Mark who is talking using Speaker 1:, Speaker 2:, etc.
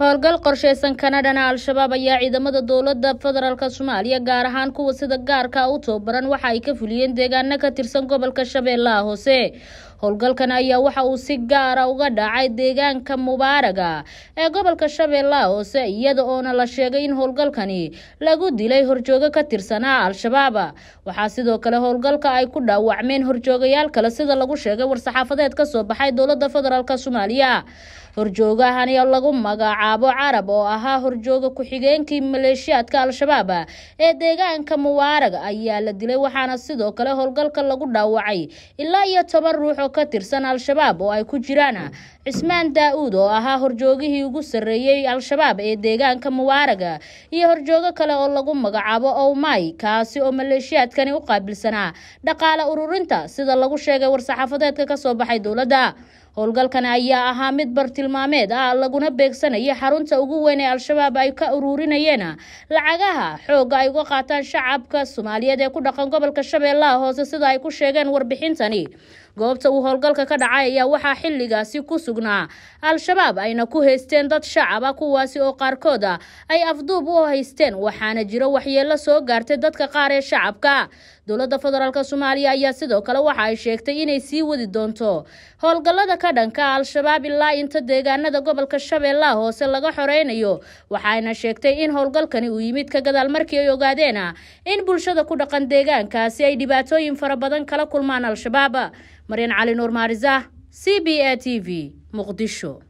Speaker 1: howlgal qorshaysan kanadhana al-shabaab ayaa ciidamada dowladda federaalk soomaaliya gaar ahaan kuwa sida gaarka u tababaran waxa ay ka fuliyeen deegaano ka tirsan gobolka shabeellaha hoose howlgalkan ayaa waxa uu si gaara uga dhacay deegaanka mubaaraga ee gobolka shabeellaha hoose iyada oona la sheegay in howlgalkani lagu dilay horjoogo ka tirsanaa ah al-shabaab waxaa sidoo kale howlgalka ay ku dhaawacmeen horjoogayaal kale sida lagu sheegay war-saxaafadeed ka soo baxay dowladda federaalk soomaaliya horjoogahani lagu magacaabo carab oo ahaa horjooga ku-xigeenkii maleeshiyaadka al-shabaab ee deegaanka mubaarag ayaa la dilay waxaana sidoo kale howlgalka lagu dhaawacay ilaa iyo toban ruux oo ka tirsan al-shabaab oo ay ku jiraan cismaan daa-uud oo ahaa horjoogihii ugu sarreeyey al-shabaab ee deegaanka mubaaraga iyo horjoogo kale oo lagu magacaabo owmay kaasi oo maleeshiyaadkani u qaabilsanaa dhaqaale ururinta sida lagu sheegay war-saxaafadeedka kasoo baxay dowladda howlgalkan ayaa ahaa mid bartilmaameed ah laguna beegsanaya xarunta ugu weyn ee al-shabaab ay ka uruurinayeen lacagaha xoogga ay uga qaataan shacabka soomaaliyeed ee ku dhaqan gobolka shabeellaha hoose sida ay ku sheegeen warbixintani goobta uu howlgalka ka dhacay ayaa waxaa xilligaasi ku sugnaa al-shabaab ayna ku haysteen dad shacaba kuwaasi oo qaarkood a ah ay afduub u haysteen waxaana jiro waxyeelo soo gaartay dadka qaar ee shacabka dowladda federaalk soomaaliya ayaa sidoo kale waxa ay sheegtay inay sii wadi doonto howlgallada ka dhanka al-shabaab ilaa inta deegaanada gobolka shabeellaha hoose laga xoreynayo waxaayna sheegtay in howlgalkani uu yimid ka gadaal markii ay ogaadeena in bulshada ku dhaqan deegaankaasi ay dhibaatooyin fara badan kala kulmaan al-shabaab maryan cali nuur maarisah c b a t v muqdisho